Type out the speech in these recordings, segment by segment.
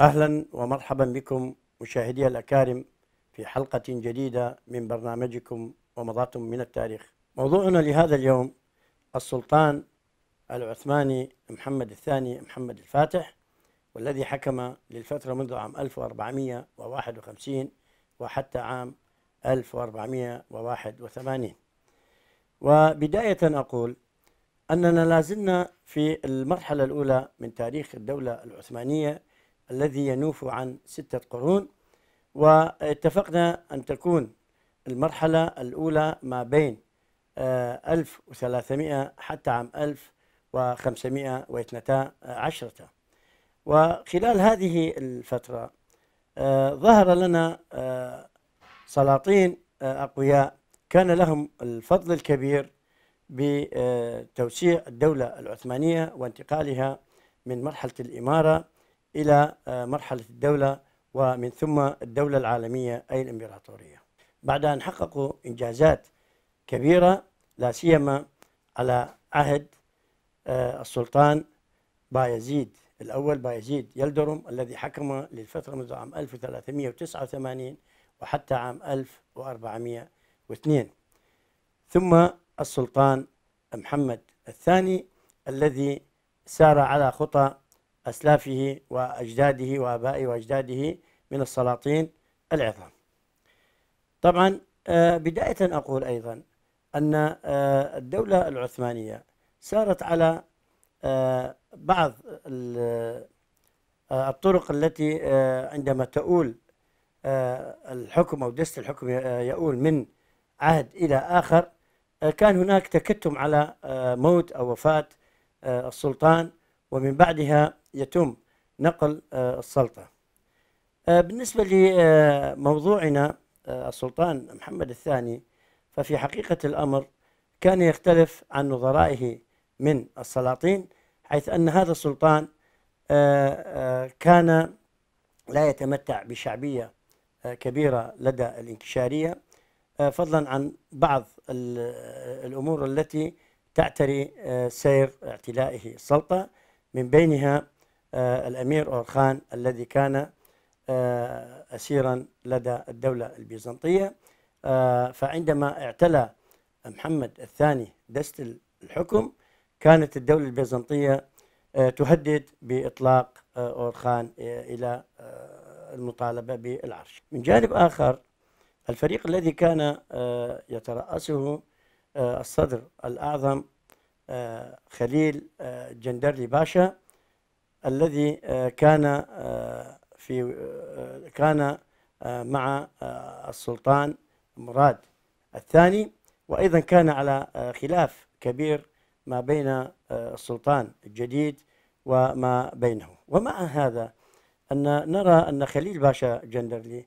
اهلا ومرحبا بكم مشاهدي الاكارم في حلقه جديده من برنامجكم ومضات من التاريخ. موضوعنا لهذا اليوم السلطان العثماني محمد الثاني محمد الفاتح والذي حكم للفتره منذ عام 1451 وحتى عام 1481. وبدايه اقول اننا لازلنا في المرحله الاولى من تاريخ الدوله العثمانيه الذي ينوف عن ستة قرون واتفقنا أن تكون المرحلة الأولى ما بين 1300 آه، حتى عام 1512 وخلال هذه الفترة آه، ظهر لنا آه، سلاطين أقوياء كان لهم الفضل الكبير بتوسيع الدولة العثمانية وانتقالها من مرحلة الإمارة إلى آه، مرحلة الدولة ومن ثم الدولة العالمية أي الإمبراطورية بعد أن حققوا إنجازات كبيرة لا سيما على عهد آه، السلطان بايزيد الأول بايزيد يلدرم الذي حكم للفترة منذ عام 1389 وحتى عام 1402 ثم السلطان محمد الثاني الذي سار على خطى أسلافه وأجداده وآبائه وأجداده من السلاطين العظام طبعا آه، بداية أقول أيضا أن آه، الدولة العثمانية سارت على آه، بعض الطرق التي عندما تؤول الحكم أو دست الحكم يؤول من عهد إلى آخر كان هناك تكتم على موت أو وفاة السلطان ومن بعدها يتم نقل آه، السلطة آه، بالنسبة لموضوعنا آه، السلطان محمد الثاني ففي حقيقة الأمر كان يختلف عن نظرائه من السلاطين حيث أن هذا السلطان كان لا يتمتع بشعبية كبيرة لدى الانكشارية فضلا عن بعض الأمور التي تعتري سير اعتلائه السلطة من بينها آه، الأمير أورخان الذي كان آه، أسيرا لدى الدولة البيزنطية آه، فعندما اعتلى محمد الثاني دست الحكم كانت الدولة البيزنطية تهدد بإطلاق أورخان إلى المطالبة بالعرش من جانب آخر الفريق الذي كان يترأسه الصدر الأعظم خليل جندرلي باشا الذي آه، كان آه، في آه، كان مع السلطان مراد الثاني وأيضا كان على خلاف كبير ما بين السلطان الجديد وما بينه ومع هذا أن نرى أن خليل باشا جندرلي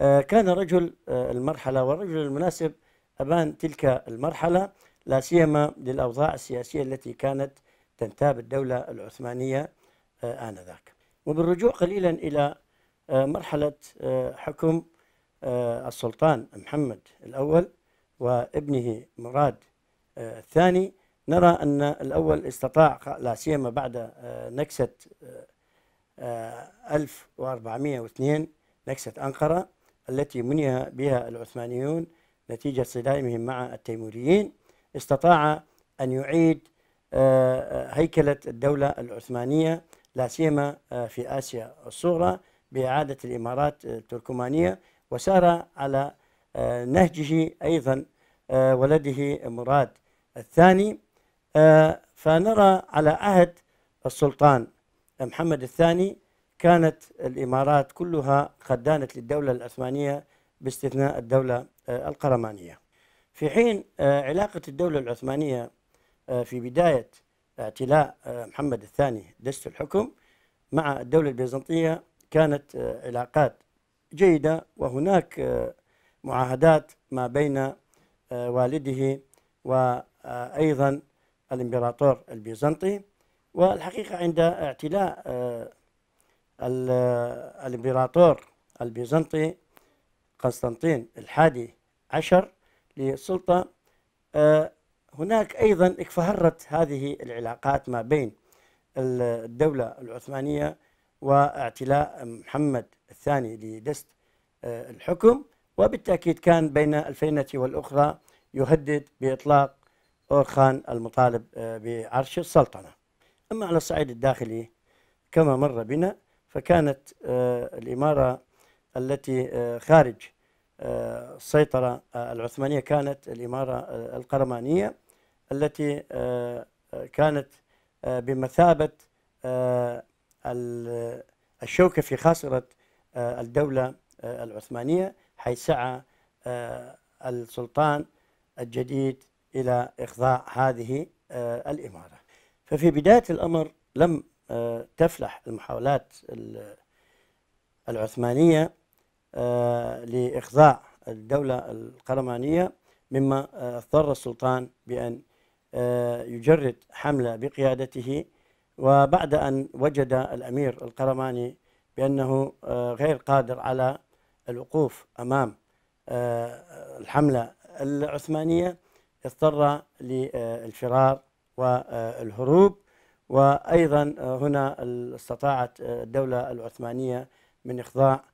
كان رجل المرحلة والرجل المناسب أبان تلك المرحلة لا سيما للأوضاع السياسية التي كانت تنتاب الدولة العثمانية آه، آنذاك وبالرجوع قليلا إلى آه، مرحلة آه، حكم السلطان محمد الأول وابنه مراد الثاني نرى أن الأول استطاع لا سيما بعد نكسة 1402 نكسة أنقرة التي مني بها العثمانيون نتيجة صدامهم مع التيموريين استطاع أن يعيد هيكلة الدولة العثمانية لا سيما آه، في آسيا الصغرى بإعادة الإمارات آه، التركمانية وسار على آه، نهجه أيضا ولده مراد الثاني فنرى على عهد السلطان محمد الثاني كانت الإمارات كلها قد دانت للدولة العثمانية باستثناء الدولة القرمانية في حين علاقة الدولة العثمانية في بداية اعتلاء آه، محمد الثاني دست الحكم مع الدولة البيزنطية كانت آه، علاقات جيدة وهناك آه، معاهدات ما بين والده وأيضا الإمبراطور البيزنطي والحقيقة عند اعتلاء الإمبراطور البيزنطي قسطنطين الحادي عشر للسلطة هناك أيضا اكفهرت هذه العلاقات ما بين الدولة العثمانية واعتلاء محمد الثاني لدست آه، الحكم وبالتأكيد كان بين الفينة والأخرى يهدد بإطلاق أورخان المطالب آه، بعرش السلطنة أما على الصعيد الداخلي كما مر بنا فكانت آه، الإمارة التي خارج السيطرة العثمانية كانت الإمارة القرمانية التي آه، آه، كانت آه، بمثابة الشوكة في خاصرة الدولة العثمانية حيث سعى السلطان الجديد إلى إخضاع هذه الإمارة ففي بداية الأمر لم تفلح المحاولات العثمانية لإخضاع الدولة القرمانية مما اضطر السلطان بأن آه، يجرد حملة بقيادته وبعد أن وجد الأمير القرماني بأنه آه، غير قادر على الوقوف أمام آه، الحملة العثمانية اضطر للفرار والهروب وأيضا هنا استطاعت الدولة العثمانية من إخضاع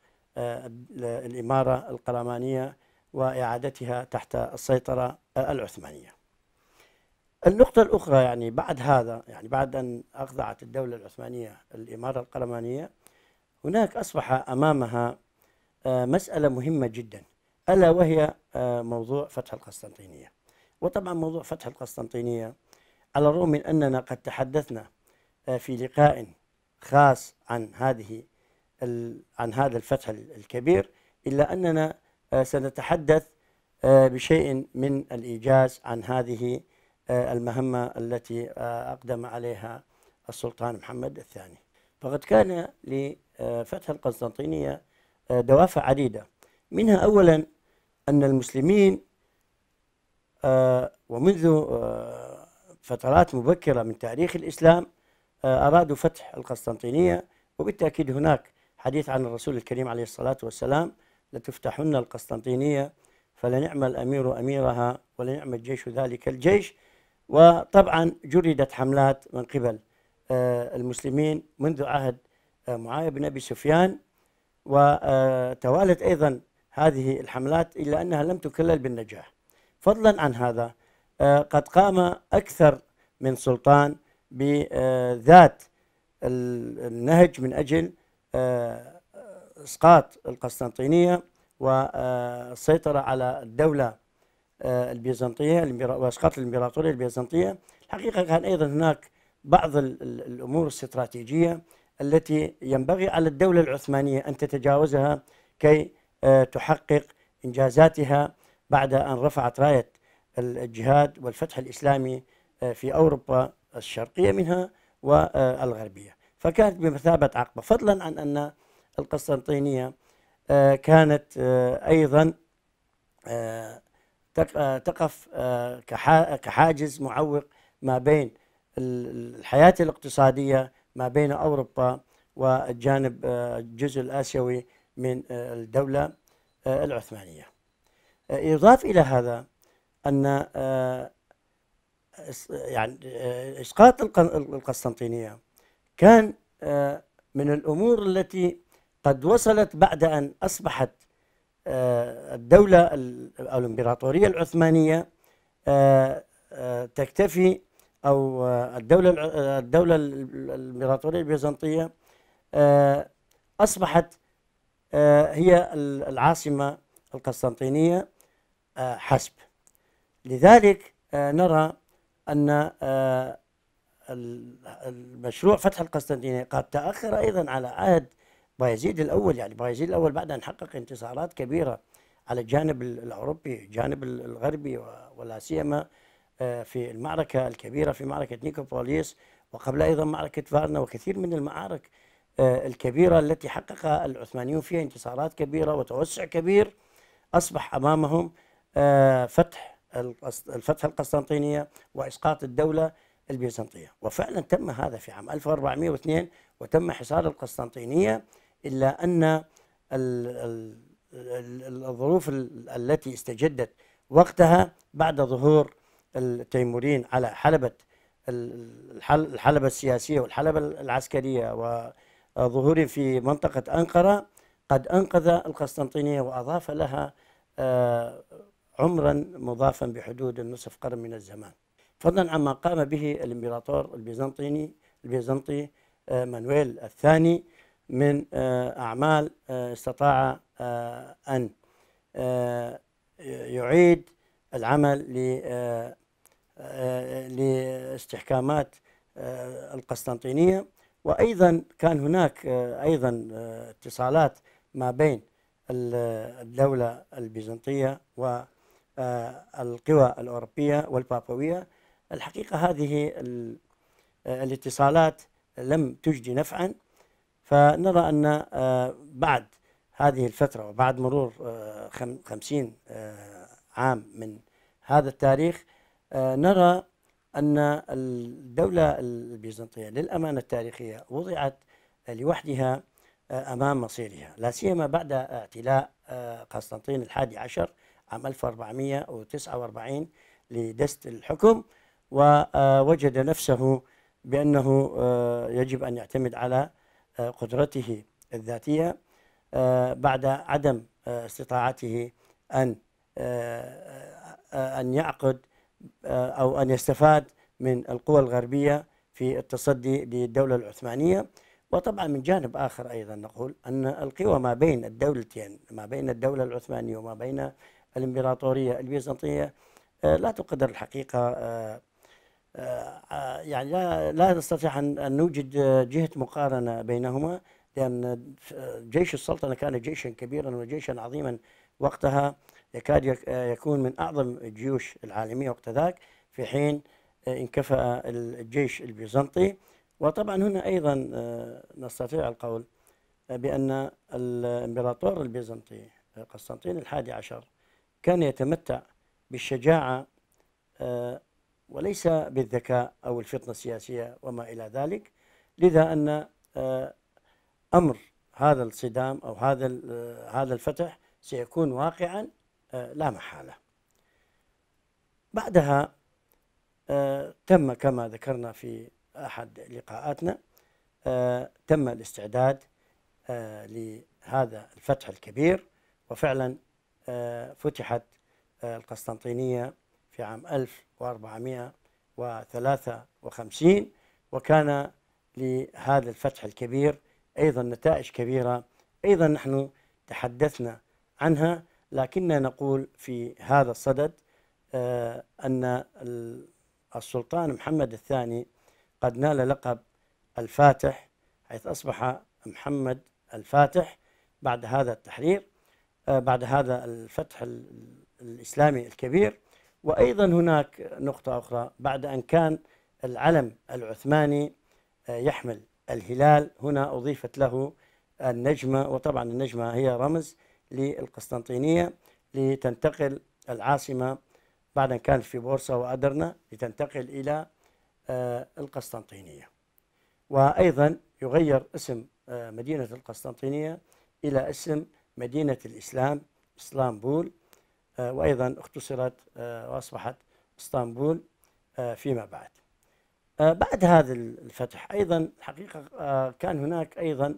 الإمارة القرمانية وإعادتها تحت السيطرة العثمانية النقطة الأخرى يعني بعد هذا يعني بعد أن أخضعت الدولة العثمانية الإمارة القلمانية هناك أصبح أمامها آه، مسألة مهمة جدا ألا وهي آه، موضوع فتح القسطنطينية وطبعا موضوع فتح القسطنطينية على الرغم من أننا قد تحدثنا آه، في لقاء خاص عن هذه عن هذا الفتح الكبير إلا أننا سنتحدث بشيء من الإيجاز عن هذه آه، المهمة التي آه، أقدم عليها السلطان محمد الثاني فقد كان لفتح القسطنطينية آه، دوافع عديدة منها أولا أن المسلمين ومنذ فترات مبكرة من تاريخ الإسلام أرادوا فتح القسطنطينية وبالتأكيد هناك حديث عن الرسول الكريم عليه الصلاة والسلام لتفتحن القسطنطينية فلنعم الأمير أميرها ولنعم الجيش ذلك الجيش وطبعا جردت حملات من قبل آه، المسلمين منذ عهد آه، معاوية بن أبي سفيان وتوالت آه، أيضا هذه الحملات إلا أنها لم تكلل بالنجاح فضلا عن هذا قد قام أكثر من سلطان بذات النهج من أجل إسقاط القسطنطينية والسيطرة على الدولة آه، البيزنطيه واسقاط الامبراطوريه البيزنطيه الحقيقه كان ايضا هناك بعض الامور الاستراتيجيه التي ينبغي على الدوله العثمانيه ان تتجاوزها كي آه، تحقق انجازاتها بعد ان رفعت رايه الجهاد والفتح الاسلامي آه، في اوروبا الشرقيه منها والغربيه فكانت بمثابه عقبه فضلا عن ان القسطنطينيه كانت ايضا تقف آه، كحاجز معوق ما بين الحياة الاقتصادية ما بين أوروبا والجانب آه، الجزء الآسيوي من آه، الدولة العثمانية يضاف إلى هذا أن يعني إسقاط القسطنطينية كان من الأمور التي قد وصلت بعد أن أصبحت الدولة أو الإمبراطورية العثمانية آه، آه، تكتفي أو آه، الدولة الدولة الإمبراطورية البيزنطية أصبحت هي العاصمة القسطنطينية حسب لذلك نرى أن المشروع فتح القسطنطينية قد تأخر أيضا على عهد بايزيد الاول يعني بايزيد الاول بعد ان حقق انتصارات كبيره على الجانب الاوروبي الجانب الغربي ولا سيما آه، في المعركه الكبيره في معركه نيكوبوليس وقبل ايضا معركه فارنا وكثير من المعارك آه، الكبيره التي حقق العثمانيون فيها انتصارات كبيره وتوسع كبير اصبح امامهم آه، فتح الفتح القسطنطينيه واسقاط الدوله البيزنطيه وفعلا تم هذا في عام 1402 وتم حصار القسطنطينيه إلا أن الظروف التي استجدت وقتها بعد ظهور التيمورين على حلبة الحلبة السياسية والحلبة العسكرية وظهور في منطقة أنقرة قد أنقذ القسطنطينية وأضاف لها آه، عمرا مضافا بحدود النصف قرن من الزمان فضلا عما قام به الإمبراطور البيزنطيني البيزنطي آه، مانويل الثاني من آه، أعمال آه، استطاع آه، أن يعيد العمل لاستحكامات القسطنطينية وأيضا كان هناك أيضا اتصالات ما بين الدولة البيزنطية والقوى الأوروبية والبابوية الحقيقة هذه الاتصالات لم تجدي نفعا فنرى أن آه، بعد هذه الفترة وبعد مرور آه، خمسين آه، عام من هذا التاريخ نرى أن الدولة البيزنطية للأمانة التاريخية وضعت لوحدها أمام مصيرها لا سيما بعد اعتلاء قسطنطين الحادي عشر عام 1449 لدست الحكم ووجد نفسه بأنه يجب أن يعتمد على قدرته الذاتية آه، بعد عدم آه، استطاعته أن آه، أن يعقد أو أن يستفاد من القوى الغربية في التصدي للدولة العثمانية وطبعا من جانب آخر أيضا نقول أن القوى ما بين الدولتين ما بين الدولة العثمانية وما بين الإمبراطورية البيزنطية لا تقدر الحقيقة آه، يعني لا لا نستطيع ان نوجد جهه مقارنه بينهما لان جيش السلطنه كان جيشا كبيرا وجيشا عظيما وقتها يكاد يكون من اعظم الجيوش العالميه وقت ذاك في حين انكفأ الجيش البيزنطي وطبعا هنا ايضا آه، نستطيع القول بان الامبراطور البيزنطي قسطنطين الحادي عشر كان يتمتع بالشجاعه آه، وليس بالذكاء أو الفطنة السياسية وما إلى ذلك لذا أن آه، أمر هذا الصدام أو هذا آه، هذا الفتح سيكون واقعا آه، لا محالة بعدها تم كما ذكرنا في أحد لقاءاتنا تم الاستعداد لهذا الفتح الكبير وفعلا فتحت القسطنطينية في عام 1453 وكان لهذا الفتح الكبير أيضا نتائج كبيرة أيضا نحن تحدثنا عنها لكننا نقول في هذا الصدد آه، أن السلطان محمد الثاني قد نال لقب الفاتح حيث أصبح محمد الفاتح بعد هذا التحرير آه، بعد هذا الفتح الإسلامي الكبير وايضا هناك نقطه اخرى بعد ان كان العلم العثماني آه، يحمل الهلال هنا اضيفت له النجمه وطبعا النجمه هي رمز للقسطنطينيه لتنتقل العاصمه بعد ان كانت في بورصه وادرنا لتنتقل الى آه، القسطنطينيه وايضا يغير اسم آه، مدينه القسطنطينيه الى اسم مدينه الاسلام اسطنبول آه، وأيضا اختصرت آه، وأصبحت اسطنبول آه، فيما بعد بعد هذا الفتح أيضا الحقيقة كان هناك أيضا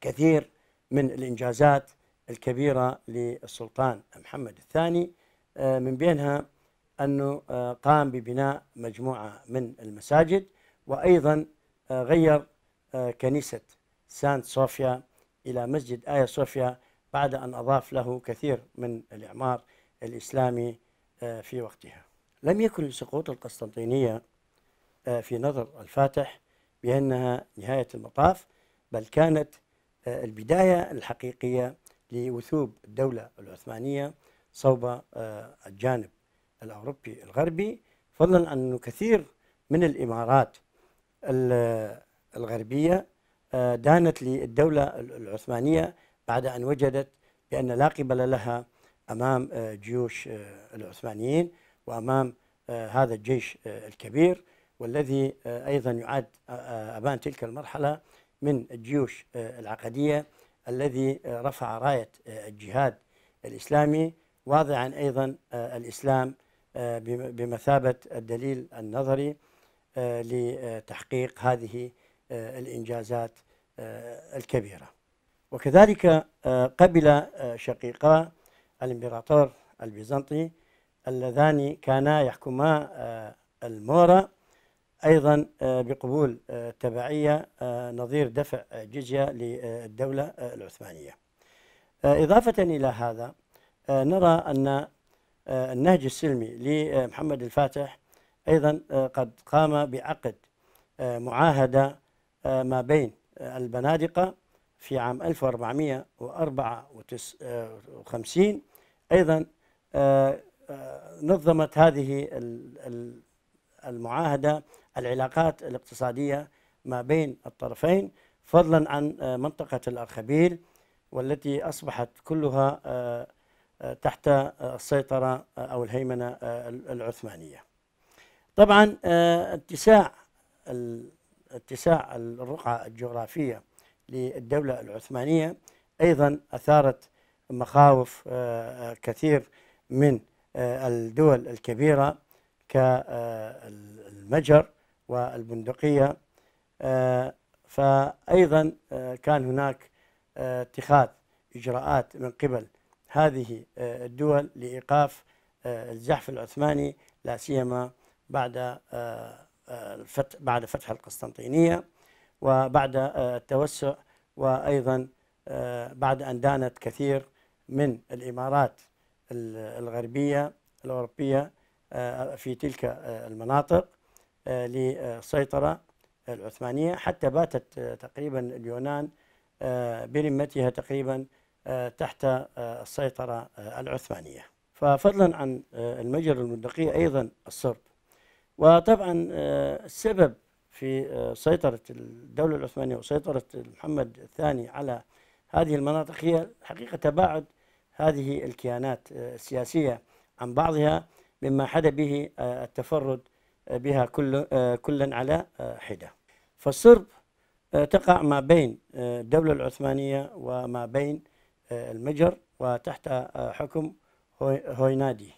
كثير من الإنجازات الكبيرة للسلطان محمد الثاني من بينها أنه قام ببناء مجموعة من المساجد وأيضا غير كنيسة سانت صوفيا إلى مسجد آيا صوفيا بعد أن أضاف له كثير من الإعمار الإسلامي آه، في وقتها لم يكن لسقوط القسطنطينية آه، في نظر الفاتح بأنها نهاية المطاف بل كانت آه، البداية الحقيقية لوثوب الدولة العثمانية صوب الجانب الأوروبي الغربي فضلا أن كثير من الإمارات الغربية دانت للدولة العثمانية بعد أن وجدت بأن لا قبل لها أمام آه، جيوش آه، العثمانيين وأمام آه، هذا الجيش الكبير والذي أيضا يعد أبان تلك المرحلة من الجيوش العقدية الذي رفع راية الجهاد الإسلامي واضعا أيضا الإسلام بمثابة الدليل النظري لتحقيق هذه الإنجازات الكبيرة وكذلك آه، قبل آه، شقيقا الامبراطور البيزنطي اللذان كانا يحكما آه، المورا ايضا بقبول تبعيه نظير دفع جزيه للدوله العثمانيه. اضافه الى هذا نرى ان النهج السلمي لمحمد الفاتح ايضا قد قام بعقد معاهده ما بين البنادقه في عام 1454 آه، أيضا آه، آه، نظمت هذه المعاهدة العلاقات الاقتصادية ما بين الطرفين فضلا عن منطقة الأرخبيل والتي أصبحت كلها تحت السيطرة أو الهيمنة العثمانية طبعا اتساع اتساع الرقعة الجغرافية للدولة العثمانية أيضا أثارت مخاوف آه، آه، كثير من آه، الدول الكبيرة كالمجر والبندقية فأيضا كان هناك اتخاذ إجراءات من قبل هذه الدول لإيقاف الزحف العثماني لا سيما بعد بعد فتح القسطنطينية وبعد آه، التوسع وأيضا آه، بعد أن دانت كثير من الإمارات الغربية الأوروبية آه، في تلك المناطق للسيطرة العثمانية حتى باتت تقريبا اليونان برمتها تقريبا تحت السيطرة العثمانية ففضلا عن المجر المدقي أيضا الصرب وطبعا السبب في آه، سيطرة الدولة العثمانية وسيطرة محمد الثاني على هذه المناطق هي حقيقة تباعد هذه الكيانات آه، السياسية عن بعضها مما حدا به آه، التفرد بها كل كلا على حدة فالصرب تقع ما بين الدولة العثمانية وما بين المجر وتحت حكم هوينادي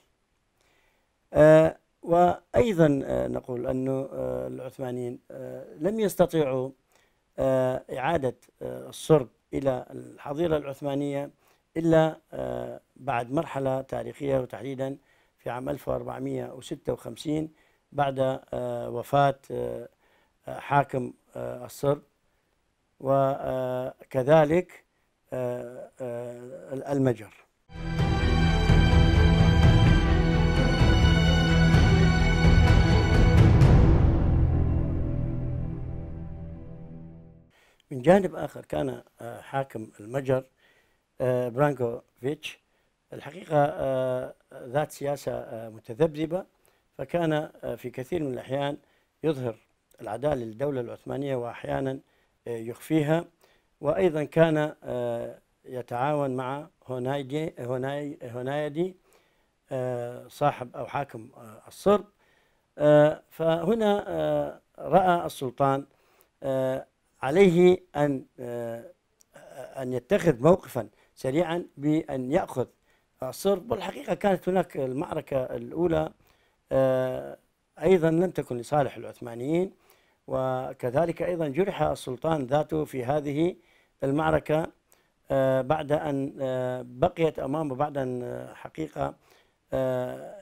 وايضا آه، نقول أن آه، العثمانيين آه، لم يستطيعوا اعاده الصرب الى الحظيره العثمانيه الا بعد مرحله تاريخيه وتحديدا في عام 1456 بعد وفاه حاكم الصرب وكذلك المجر من جانب آخر كان آه، حاكم المجر آه، برانكوفيتش الحقيقة آه، ذات سياسة متذبذبة فكان في كثير من الأحيان يظهر العدالة للدولة العثمانية وأحيانا يخفيها وأيضا كان يتعاون مع هونايدي هوناي هنايدي صاحب أو حاكم الصرب فهنا رأى السلطان عليه أن آه، أن يتخذ موقفا سريعا بأن يأخذ الصرب والحقيقة كانت هناك المعركة الأولى آه، أيضا لم تكن لصالح العثمانيين وكذلك أيضا جرح السلطان ذاته في هذه المعركة آه، بعد أن بقيت أمامه بعد أن حقيقة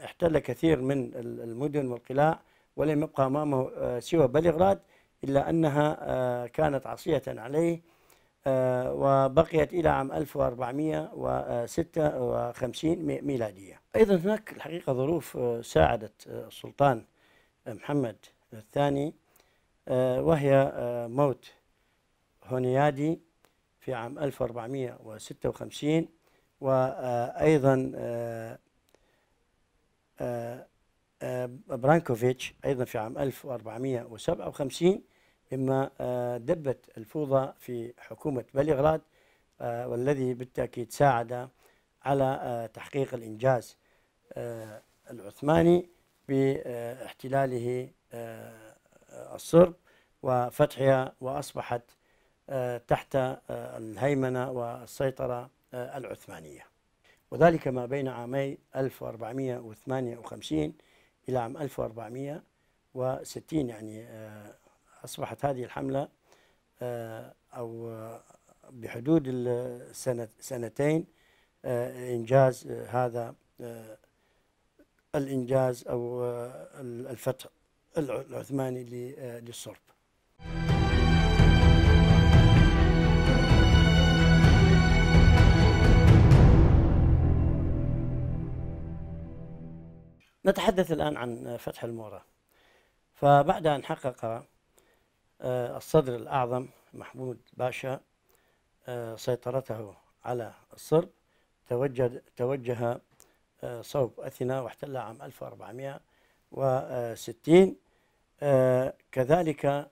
احتل كثير من المدن والقلاع ولم يبقى أمامه سوى بلغراد إلا أنها آه، كانت عصية عليه آه، وبقيت إلى عام 1456 ميلادية أيضا هناك الحقيقة ظروف آه، ساعدت السلطان محمد الثاني وهي موت هونيادي في عام 1456 وأيضا برانكوفيتش أيضا في عام 1457 مما آه، دبت الفوضى في حكومة بلغراد آه، والذي بالتأكيد ساعد على آه، تحقيق الإنجاز العثماني باحتلاله الصرب وفتحها وأصبحت تحت الهيمنة والسيطرة العثمانية وذلك ما بين عامي 1458 إلى عام 1460 يعني أصبحت هذه الحملة آه، أو آه، بحدود السنة سنتين آه، إنجاز هذا الإنجاز أو الفتح العثماني للصرب نتحدث الآن عن فتح المورا فبعد أن حقق آه، الصدر الأعظم محمود باشا آه، سيطرته على الصرب توجه, توجه آه، صوب أثينا واحتلها عام 1460 كذلك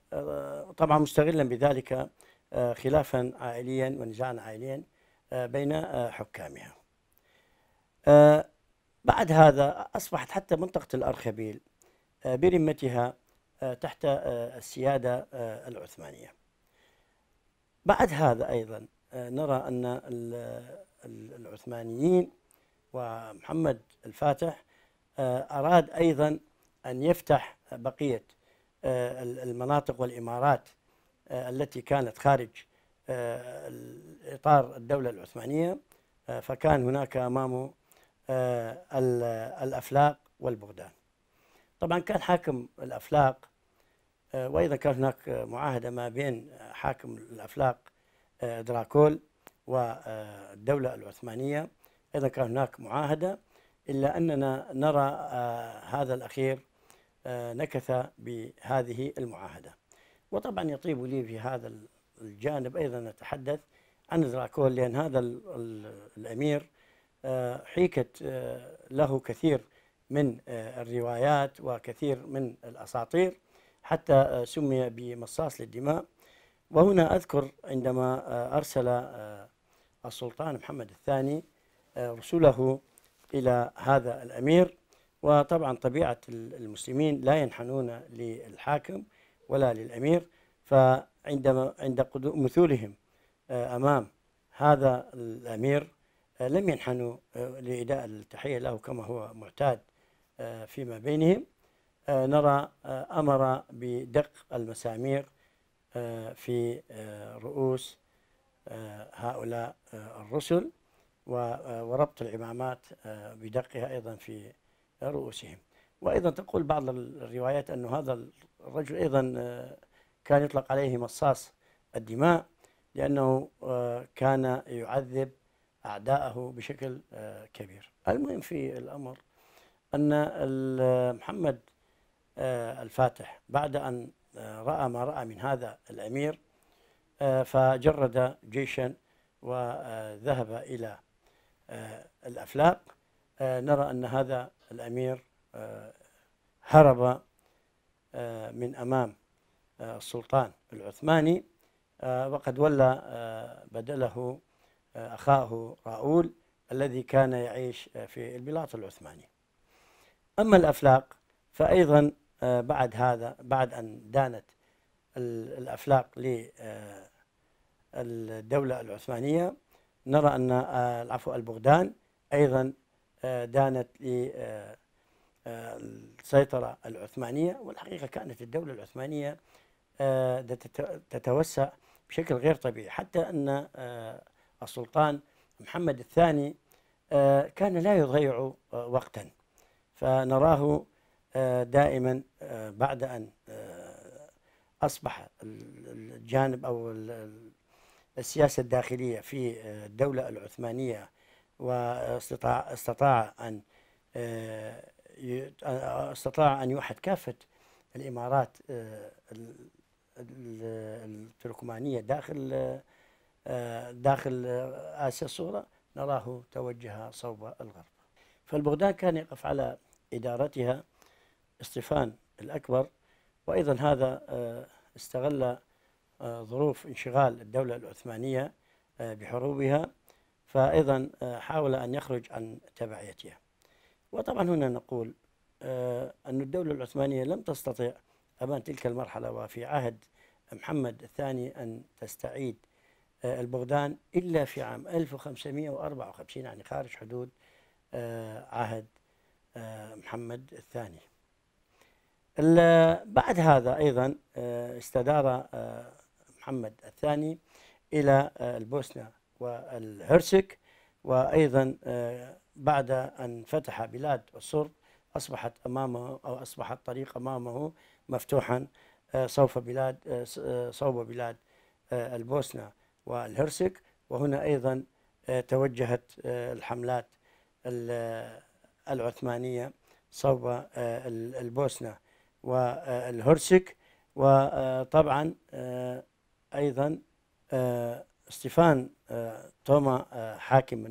طبعا مستغلا بذلك خلافا عائليا ونزاعا عائليا بين حكامها بعد هذا أصبحت حتى منطقة الأرخبيل برمتها آه، تحت آه، السيادة آه، العثمانية بعد هذا أيضا نرى أن العثمانيين ومحمد الفاتح أراد أيضا أن يفتح بقية المناطق والإمارات التي كانت خارج إطار الدولة العثمانية فكان هناك أمامه الأفلاق والبغدان طبعا كان حاكم الأفلاق وايضا كان هناك معاهده ما بين حاكم الافلاق آه، دراكول والدوله العثمانيه ايضا كان هناك معاهده الا اننا نرى آه، هذا الاخير آه، نكث بهذه المعاهده وطبعا يطيب لي في هذا الجانب ايضا اتحدث عن دراكول لان هذا الامير حيكت له كثير من الروايات وكثير من الاساطير حتى سمي بمصاص للدماء وهنا أذكر عندما أرسل السلطان محمد الثاني رسوله إلى هذا الأمير وطبعا طبيعة المسلمين لا ينحنون للحاكم ولا للأمير فعندما عند مثولهم أمام هذا الأمير لم ينحنوا لإداء التحية له كما هو معتاد فيما بينهم آه، نرى آه، أمر بدق المسامير آه، في رؤوس هؤلاء الرسل وربط العمامات بدقها أيضا في رؤوسهم وأيضا تقول بعض الروايات أن هذا الرجل أيضا كان يطلق عليه مصاص الدماء لأنه كان يعذب أعداءه بشكل كبير المهم في الأمر أن محمد آه، الفاتح بعد أن آه، رأى ما رأى من هذا الأمير آه، فجرد جيشا وذهب إلى الأفلاق نرى أن هذا الأمير هرب من أمام السلطان العثماني وقد ولى بدله أخاه راؤول الذي كان يعيش في البلاط العثماني أما الأفلاق فأيضا آه، بعد هذا بعد أن دانت الأفلاق للدولة آه، العثمانية نرى أن آه، العفو البغدان أيضا دانت للسيطرة العثمانية والحقيقة كانت الدولة العثمانية تتوسع بشكل غير طبيعي حتى أن السلطان محمد الثاني كان لا يضيع وقتا فنراه آه، دائما آه، بعد ان آه، اصبح الجانب او السياسه الداخليه في الدوله العثمانيه واستطاع استطاع ان استطاع ان يوحد كافه الامارات التركمانيه داخل داخل اسيا الصغرى نراه توجه صوب الغرب فالبغداد كان يقف على ادارتها اصطفان الأكبر وأيضا هذا آه، استغل آه، ظروف انشغال الدولة العثمانية آه، بحروبها فأيضا حاول أن يخرج عن تبعيتها وطبعا هنا نقول أن الدولة العثمانية لم تستطع أمام تلك المرحلة وفي عهد محمد الثاني أن تستعيد البغدان إلا في عام 1554 يعني خارج حدود عهد محمد الثاني بعد هذا أيضا آه، استدار آه، محمد الثاني إلى آه، البوسنة والهرسك وأيضا بعد أن فتح بلاد الصرب أصبحت أمامه أو أصبح الطريق أمامه مفتوحا صوب بلاد صوب بلاد البوسنة والهرسك وهنا أيضا توجهت الحملات العثمانية صوب البوسنة والهرسك وطبعا آه، أيضا آه، ستيفان آه، توما حاكم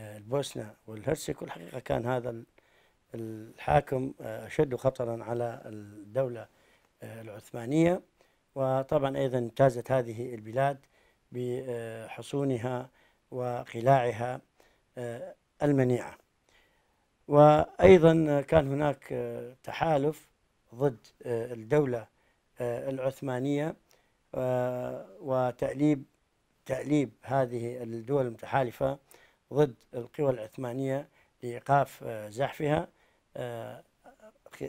للبوسنة والهرسك والحقيقة كان هذا الحاكم أشد خطرا على الدولة العثمانية وطبعا أيضا امتازت هذه البلاد بحصونها وقلاعها المنيعة وأيضا كان هناك تحالف ضد آه، الدولة آه، العثمانية آه، وتأليب تأليب هذه الدول المتحالفة ضد القوى العثمانية لإيقاف زحفها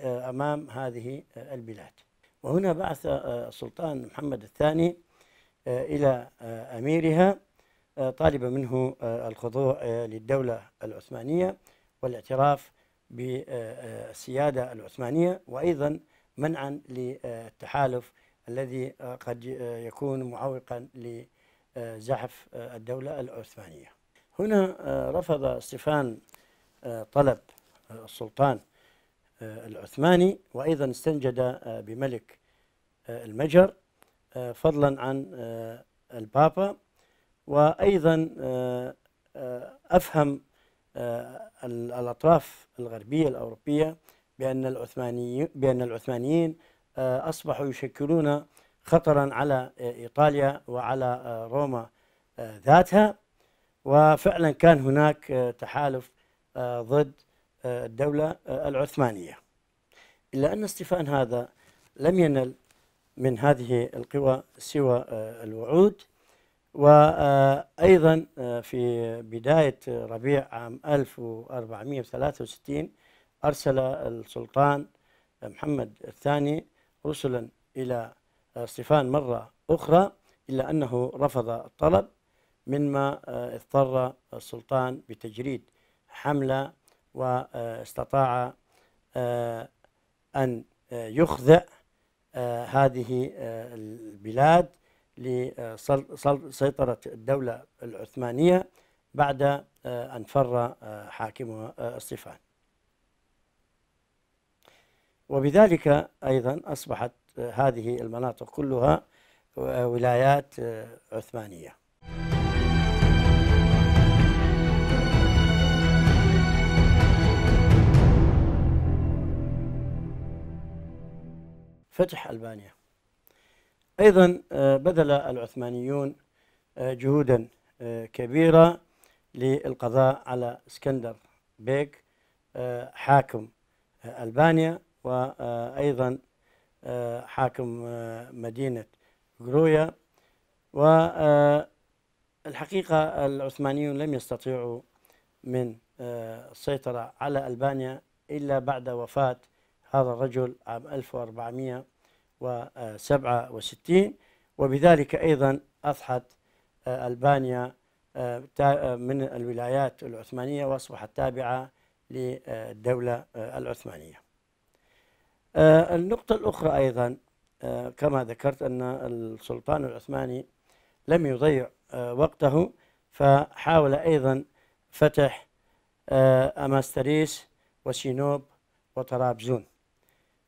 أمام هذه البلاد وهنا بعث السلطان محمد الثاني إلى أميرها طالبا منه الخضوع للدولة العثمانية والاعتراف بالسيادة العثمانية وأيضا منعا للتحالف الذي قد يكون معوقا لزحف الدولة العثمانية هنا رفض ستيفان طلب السلطان العثماني وأيضا استنجد بملك المجر فضلا عن البابا وأيضا أفهم آه، الأطراف الغربية الأوروبية بأن العثمانيين بأن العثمانيين آه، أصبحوا يشكلون خطرا على آه، إيطاليا وعلى روما ذاتها وفعلا كان هناك تحالف ضد الدولة العثمانية إلا أن استيفان هذا لم ينل من هذه القوى سوى الوعود وأيضا آه، في بداية ربيع عام 1463 أرسل السلطان محمد الثاني رسلا إلى آه، صفان مرة أخرى إلا أنه رفض الطلب مما آه، اضطر السلطان بتجريد حملة واستطاع أن يخضع هذه البلاد لسيطرة الدولة العثمانية بعد آه، أن فر آه، حاكمها آه، الصفان وبذلك أيضا أصبحت هذه المناطق كلها ولايات عثمانية فتح ألبانيا أيضا آه، بذل العثمانيون آه، جهودا آه، كبيرة للقضاء على اسكندر بيك حاكم ألبانيا وأيضا حاكم مدينة غرويا والحقيقة العثمانيون لم يستطيعوا من السيطرة على ألبانيا إلا بعد وفاة هذا الرجل عام 1400 1967 وبذلك أيضا أضحت آه، ألبانيا آه، آه، من الولايات العثمانية وأصبحت تابعة للدولة العثمانية النقطة الأخرى أيضا كما ذكرت أن السلطان العثماني لم يضيع وقته فحاول أيضا فتح أماستريس وسينوب وطرابزون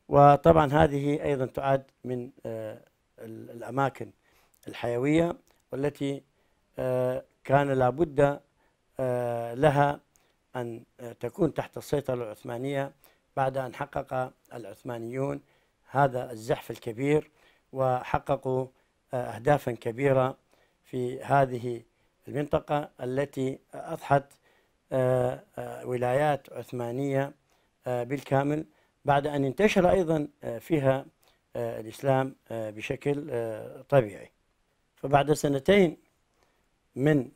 وطبعا هذه أيضا تعد من آه، الأماكن الحيوية والتي آه، كان لابد آه، لها أن تكون تحت السيطرة العثمانية بعد أن حقق العثمانيون هذا الزحف الكبير وحققوا أهدافا كبيرة في هذه المنطقة التي أضحت ولايات عثمانية بالكامل بعد أن انتشر أيضا آه، فيها آه، الإسلام آه، بشكل طبيعي فبعد سنتين من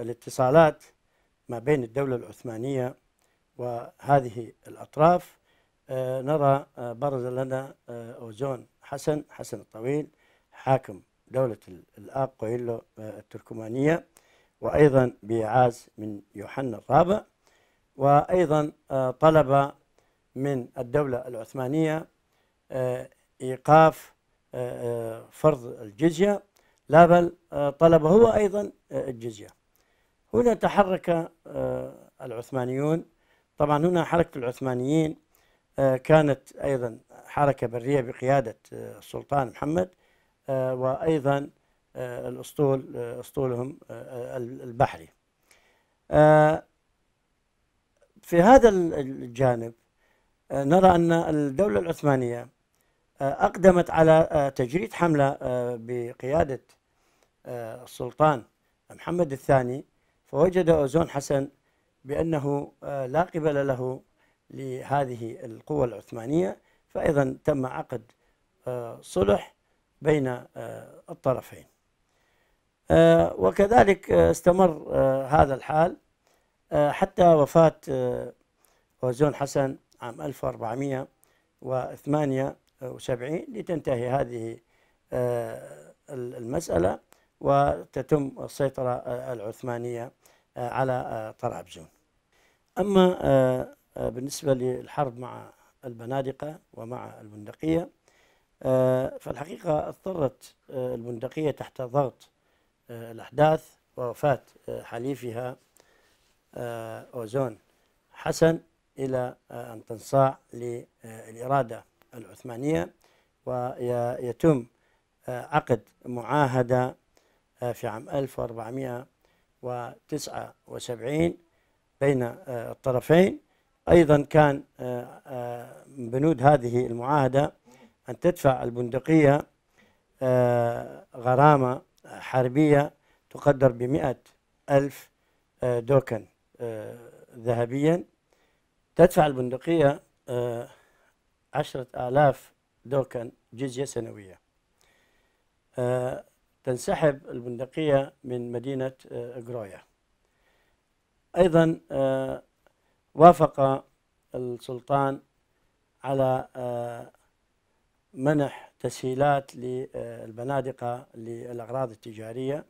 الاتصالات ما بين الدولة العثمانية وهذه الأطراف نرى برز لنا أوزون حسن حسن الطويل حاكم دولة الآب قويلو التركمانية وأيضا بيعاز من يوحنا الرابع وأيضا طلب من الدولة العثمانية آه، إيقاف آه، آه، فرض الجزية لا بل طلب هو أيضا الجزية هنا تحرك العثمانيون طبعا هنا حركة العثمانيين كانت أيضا حركة برية بقيادة السلطان محمد وأيضا الأسطول أسطولهم البحري في هذا الجانب نرى أن الدولة العثمانية آه، أقدمت على آه، تجريد حملة آه، بقيادة السلطان محمد الثاني فوجد أوزون حسن بأنه لا قبل له لهذه القوة العثمانية فأيضا تم عقد صلح بين الطرفين وكذلك استمر هذا الحال حتى وفاة أوزون حسن عام 1478 لتنتهي هذه آه، المسألة وتتم السيطرة آه، العثمانية آه، على طرابزون أما بالنسبة للحرب مع البنادقة ومع البندقية فالحقيقة اضطرت البندقية تحت ضغط الأحداث ووفاة حليفها أوزون حسن إلى آه، أن تنصاع للإرادة العثمانية ويتم آه، عقد معاهدة آه، في عام 1479 بين الطرفين أيضا كان من بنود هذه المعاهدة أن تدفع البندقية غرامة حربية تقدر بمئة ألف دوكن ذهبيا تدفع البندقية آه، عشرة آلاف دوكن جزية سنوية آه، تنسحب البندقية من مدينة غرويا آه، أيضا وافق السلطان على منح تسهيلات للبنادقة للأغراض التجارية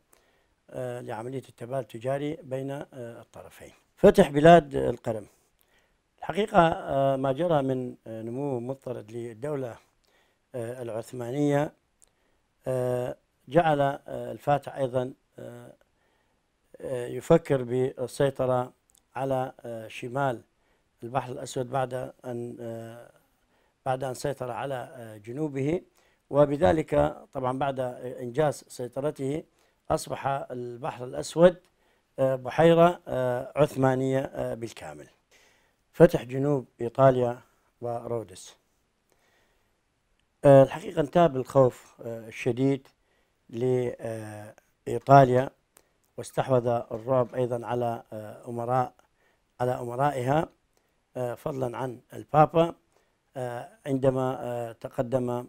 لعملية التبادل التجاري بين الطرفين فتح بلاد القرم الحقيقة آه، ما جرى من آه، نمو مضطرد للدولة آه، العثمانية جعل الفاتح أيضا يفكر بالسيطرة على شمال البحر الأسود بعد أن بعد أن سيطر على جنوبه وبذلك طبعا بعد إنجاز سيطرته أصبح البحر الأسود بحيرة عثمانية بالكامل فتح جنوب إيطاليا ورودس آه، الحقيقة انتهى بالخوف آه، الشديد لإيطاليا واستحوذ الرعب أيضا على آه، أمراء على أمرائها فضلا عن البابا عندما تقدم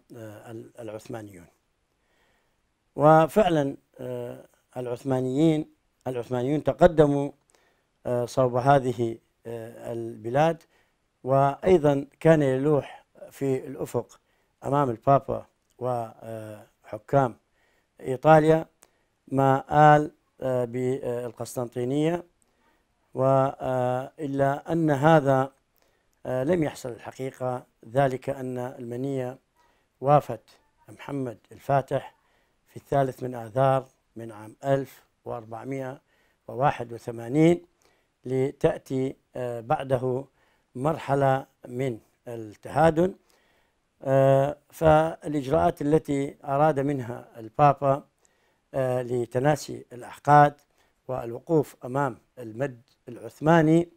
العثمانيون وفعلا العثمانيين العثمانيون تقدموا صوب هذه آه، البلاد وأيضا كان يلوح في الأفق أمام البابا وحكام إيطاليا ما آل آه، بالقسطنطينية وإلا آه، أن هذا لم يحصل الحقيقة ذلك أن المنية وافت محمد الفاتح في الثالث من آذار من عام 1481 لتأتي آه، بعده مرحلة من التهادن آه، فالإجراءات التي أراد منها البابا آه، لتناسي الأحقاد والوقوف أمام المد العثماني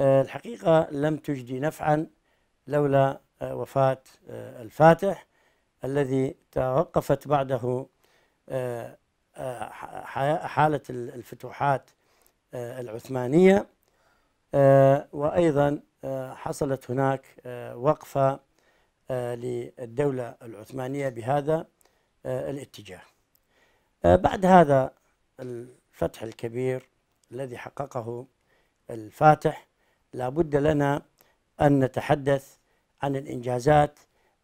الحقيقة لم تجدي نفعا لولا وفاة الفاتح الذي توقفت بعده حالة الفتوحات آه، العثمانية آه، وأيضا آه، حصلت هناك وقفة للدولة العثمانية بهذا الاتجاه بعد هذا الفتح الكبير الذي حققه الفاتح لابد لنا أن نتحدث عن الإنجازات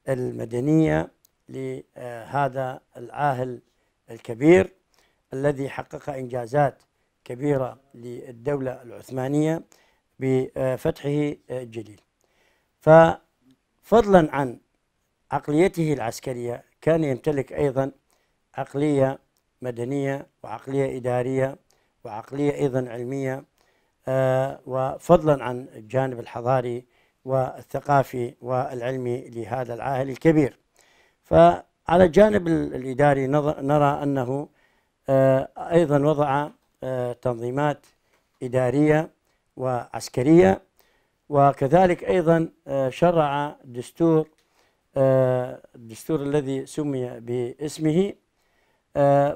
المدنية لهذا العاهل الكبير الذي حقق إنجازات كبيرة للدولة العثمانية بفتحه الجليل ففضلا عن عقليته العسكرية كان يمتلك أيضا عقلية مدنية وعقلية إدارية وعقلية أيضا علمية آه، وفضلا عن الجانب الحضاري والثقافي والعلمي لهذا العاهل الكبير فعلى الجانب الإداري نرى أنه آه، أيضا وضع آه، تنظيمات إدارية وعسكرية وكذلك أيضا آه، شرع دستور آه، الدستور الذي سمي باسمه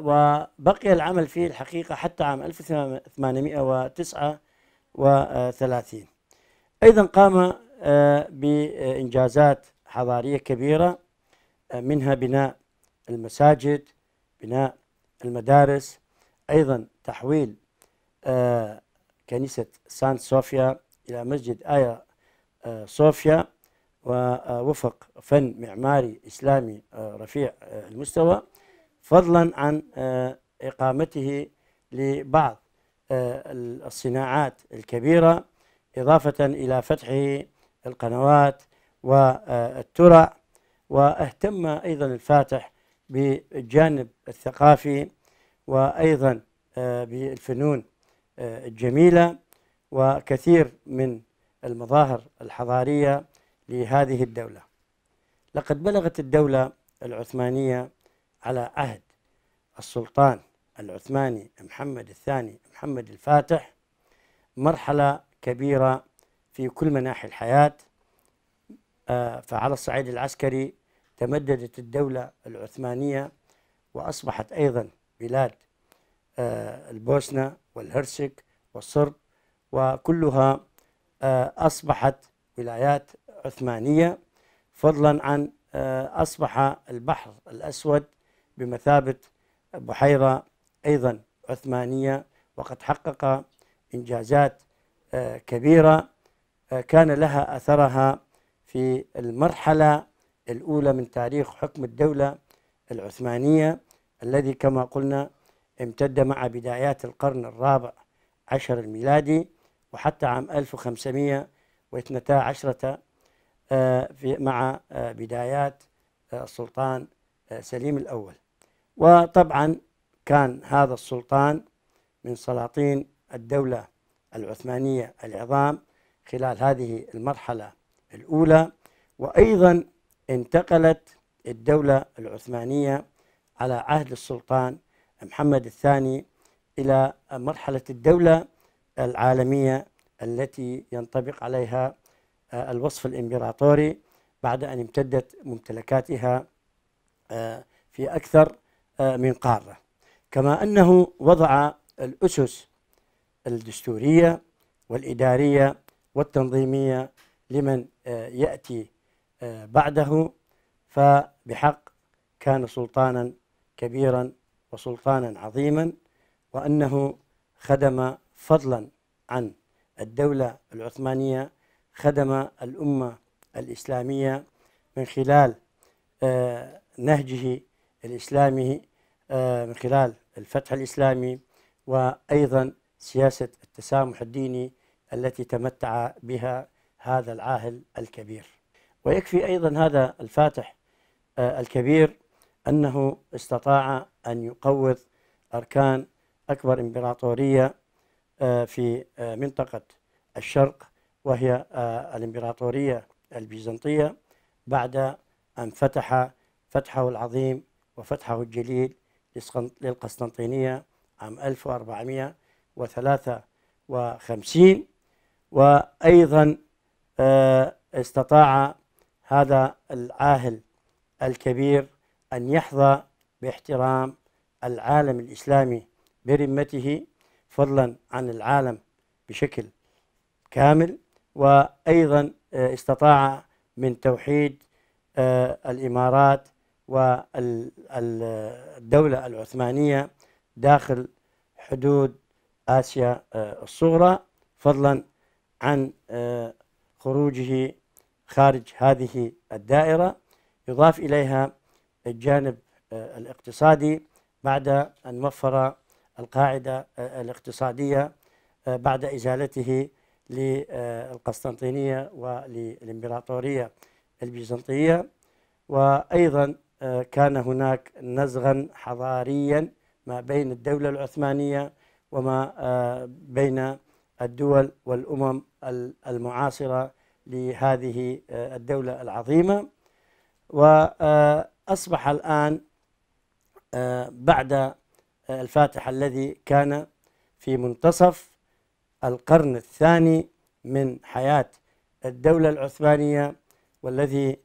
وبقي العمل فيه الحقيقة حتى عام 1839 أيضا قام بإنجازات حضارية كبيرة منها بناء المساجد بناء المدارس أيضا تحويل آه، كنيسة سانت صوفيا إلى مسجد آيا آه، صوفيا ووفق فن معماري إسلامي آه، رفيع المستوى فضلا عن إقامته لبعض الصناعات الكبيرة إضافة إلى فتحه القنوات والترع واهتم أيضا الفاتح بالجانب الثقافي وأيضا آه، بالفنون آه، الجميلة وكثير من المظاهر الحضارية لهذه الدولة لقد بلغت الدولة العثمانية على عهد السلطان العثماني محمد الثاني محمد الفاتح مرحلة كبيرة في كل مناحي الحياة آه، فعلى الصعيد العسكري تمددت الدولة العثمانية وأصبحت أيضا بلاد آه، البوسنة والهرسك والصرب وكلها آه، أصبحت ولايات عثمانية فضلا عن آه، أصبح البحر الأسود بمثابة بحيرة أيضا عثمانية وقد حقق إنجازات كبيرة كان لها أثرها في المرحلة الأولى من تاريخ حكم الدولة العثمانية الذي كما قلنا امتد مع بدايات القرن الرابع عشر الميلادي وحتى عام 1512 آه، مع آه، بدايات آه، السلطان سليم الأول وطبعا كان هذا السلطان من سلاطين الدولة العثمانية العظام خلال هذه المرحلة الأولى وأيضا انتقلت الدولة العثمانية على عهد السلطان محمد الثاني إلى مرحلة الدولة العالمية التي ينطبق عليها آه، الوصف الإمبراطوري بعد أن امتدت ممتلكاتها آه، في أكثر آه، من قارة كما أنه وضع الأسس الدستورية والإدارية والتنظيمية لمن يأتي بعده فبحق كان سلطانا كبيرا وسلطانا عظيما وأنه خدم فضلا عن الدولة العثمانية خدم الأمة الإسلامية من خلال آه، نهجه الإسلامي آه، من خلال الفتح الإسلامي وأيضا سياسة التسامح الديني التي تمتع بها هذا العاهل الكبير ويكفي أيضا هذا الفاتح آه، الكبير أنه استطاع أن يقوض أركان أكبر إمبراطورية آه، في آه، منطقة الشرق وهي آه، الإمبراطورية البيزنطية بعد أن فتح فتحه العظيم وفتحه الجليل للقسطنطينية عام 1453 وأيضا استطاع هذا العاهل الكبير أن يحظى باحترام العالم الإسلامي برمته فضلا عن العالم بشكل كامل وأيضا آه، استطاع من توحيد آه، الإمارات والدولة العثمانية داخل حدود آسيا آه، الصغرى فضلا عن خروجه خارج هذه الدائرة يضاف إليها الجانب آه، الاقتصادي بعد أن وفر القاعدة آه، الاقتصادية آه، بعد إزالته للقسطنطينية وللإمبراطورية البيزنطية وأيضا كان هناك نزغا حضاريا ما بين الدولة العثمانية وما بين الدول والأمم المعاصرة لهذه الدولة العظيمة و أصبح الآن آه، بعد آه، الفاتح الذي كان في منتصف القرن الثاني من حياة الدولة العثمانية والذي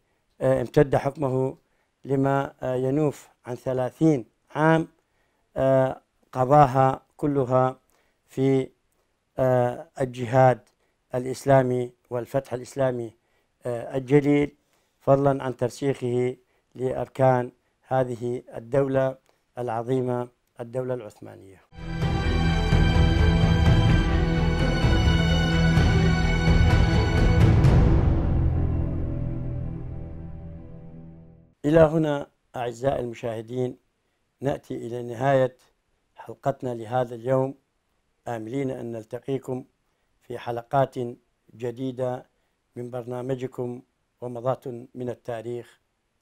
آه، امتد حكمه لما ينوف عن ثلاثين عام قضاها كلها في الجهاد الإسلامي والفتح الإسلامي الجليل فضلا عن ترسيخه لأركان هذه الدولة العظيمة الدولة العثمانية إلى هنا أعزائي المشاهدين نأتي إلى نهاية حلقتنا لهذا اليوم آملين أن نلتقيكم في حلقات جديدة من برنامجكم ومضات من التاريخ